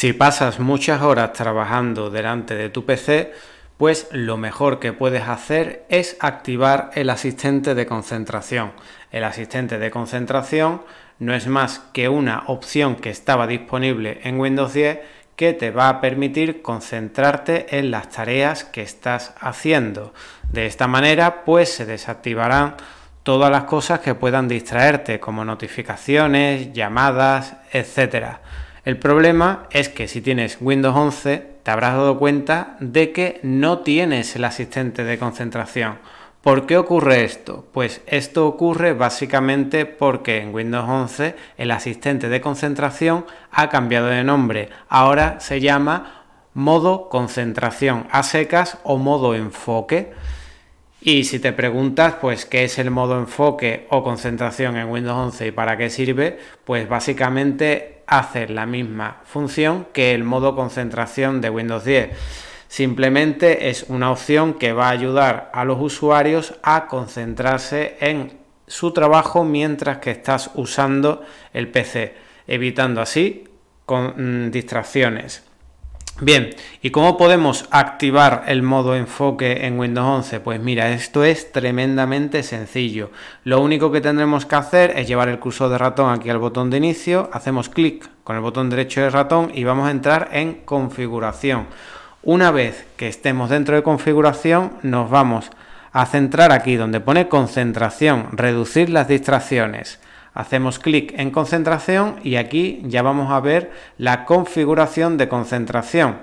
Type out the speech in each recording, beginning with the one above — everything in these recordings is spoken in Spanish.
Si pasas muchas horas trabajando delante de tu PC, pues lo mejor que puedes hacer es activar el asistente de concentración. El asistente de concentración no es más que una opción que estaba disponible en Windows 10 que te va a permitir concentrarte en las tareas que estás haciendo. De esta manera, pues se desactivarán todas las cosas que puedan distraerte, como notificaciones, llamadas, etcétera. El problema es que si tienes Windows 11 te habrás dado cuenta de que no tienes el asistente de concentración. ¿Por qué ocurre esto? Pues esto ocurre básicamente porque en Windows 11 el asistente de concentración ha cambiado de nombre. Ahora se llama modo concentración a secas o modo enfoque. Y si te preguntas, pues, qué es el modo enfoque o concentración en Windows 11 y para qué sirve, pues básicamente hace la misma función que el modo concentración de Windows 10. Simplemente es una opción que va a ayudar a los usuarios a concentrarse en su trabajo mientras que estás usando el PC, evitando así con, mm, distracciones. Bien, ¿y cómo podemos activar el modo enfoque en Windows 11? Pues mira, esto es tremendamente sencillo. Lo único que tendremos que hacer es llevar el cursor de ratón aquí al botón de inicio, hacemos clic con el botón derecho del ratón y vamos a entrar en configuración. Una vez que estemos dentro de configuración, nos vamos a centrar aquí donde pone concentración, reducir las distracciones. Hacemos clic en concentración y aquí ya vamos a ver la configuración de concentración.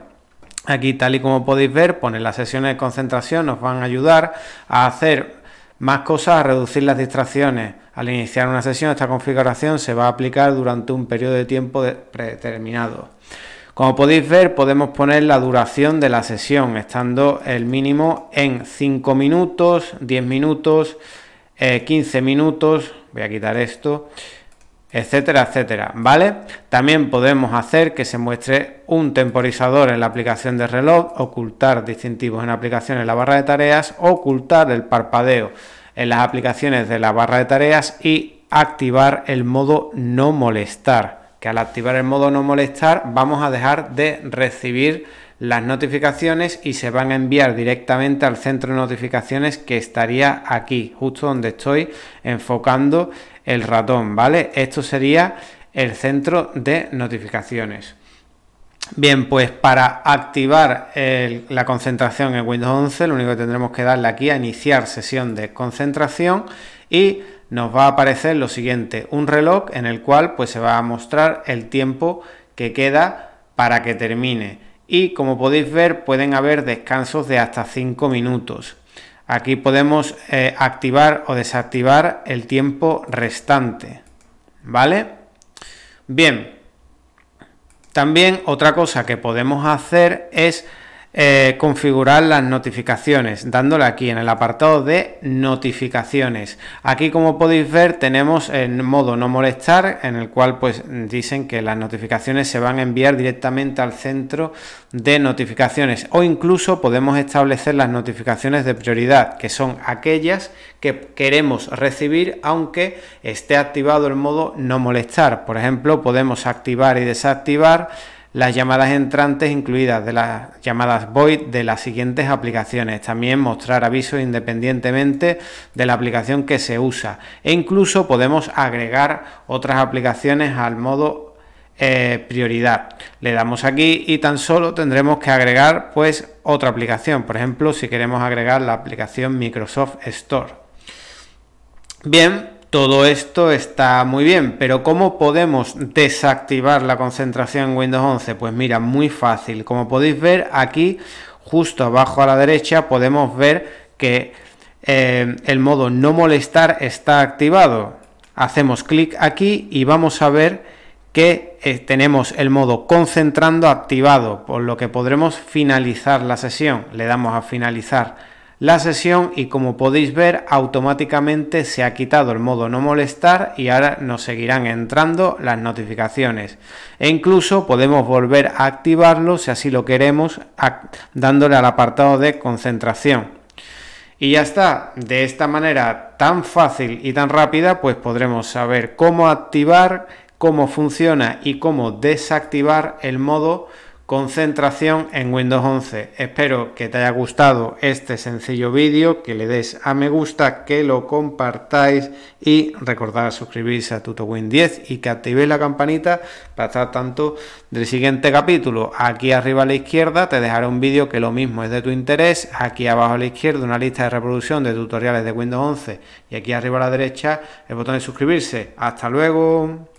Aquí, tal y como podéis ver, poner las sesiones de concentración, nos van a ayudar a hacer más cosas, a reducir las distracciones. Al iniciar una sesión, esta configuración se va a aplicar durante un periodo de tiempo predeterminado. Como podéis ver, podemos poner la duración de la sesión, estando el mínimo en 5 minutos, 10 minutos, 15 eh, minutos, voy a quitar esto, etcétera, etcétera, ¿vale? También podemos hacer que se muestre un temporizador en la aplicación de reloj, ocultar distintivos en aplicaciones en la barra de tareas, ocultar el parpadeo en las aplicaciones de la barra de tareas y activar el modo no molestar, que al activar el modo no molestar vamos a dejar de recibir las notificaciones y se van a enviar directamente al centro de notificaciones que estaría aquí, justo donde estoy enfocando el ratón, ¿vale? Esto sería el centro de notificaciones. Bien, pues para activar la concentración en Windows 11, lo único que tendremos que darle aquí a iniciar sesión de concentración y nos va a aparecer lo siguiente, un reloj en el cual pues se va a mostrar el tiempo que queda para que termine y como podéis ver pueden haber descansos de hasta 5 minutos. Aquí podemos eh, activar o desactivar el tiempo restante. ¿Vale? Bien. También otra cosa que podemos hacer es eh, configurar las notificaciones, dándole aquí en el apartado de notificaciones. Aquí como podéis ver tenemos el modo no molestar, en el cual pues dicen que las notificaciones se van a enviar directamente al centro de notificaciones o incluso podemos establecer las notificaciones de prioridad, que son aquellas que queremos recibir aunque esté activado el modo no molestar. Por ejemplo, podemos activar y desactivar las llamadas entrantes incluidas de las llamadas void de las siguientes aplicaciones, también mostrar avisos independientemente de la aplicación que se usa e incluso podemos agregar otras aplicaciones al modo eh, prioridad. Le damos aquí y tan solo tendremos que agregar pues otra aplicación, por ejemplo si queremos agregar la aplicación Microsoft Store. Bien, todo esto está muy bien, pero ¿cómo podemos desactivar la concentración en Windows 11? Pues mira, muy fácil. Como podéis ver aquí, justo abajo a la derecha, podemos ver que eh, el modo no molestar está activado. Hacemos clic aquí y vamos a ver que eh, tenemos el modo concentrando activado, por lo que podremos finalizar la sesión. Le damos a finalizar la sesión y como podéis ver automáticamente se ha quitado el modo no molestar y ahora nos seguirán entrando las notificaciones e incluso podemos volver a activarlo si así lo queremos dándole al apartado de concentración y ya está, de esta manera tan fácil y tan rápida pues podremos saber cómo activar, cómo funciona y cómo desactivar el modo concentración en Windows 11. Espero que te haya gustado este sencillo vídeo, que le des a me gusta, que lo compartáis y recordad suscribirse a TutoWin 10 y que activéis la campanita para estar tanto del siguiente capítulo. Aquí arriba a la izquierda te dejaré un vídeo que lo mismo es de tu interés, aquí abajo a la izquierda una lista de reproducción de tutoriales de Windows 11 y aquí arriba a la derecha el botón de suscribirse. Hasta luego.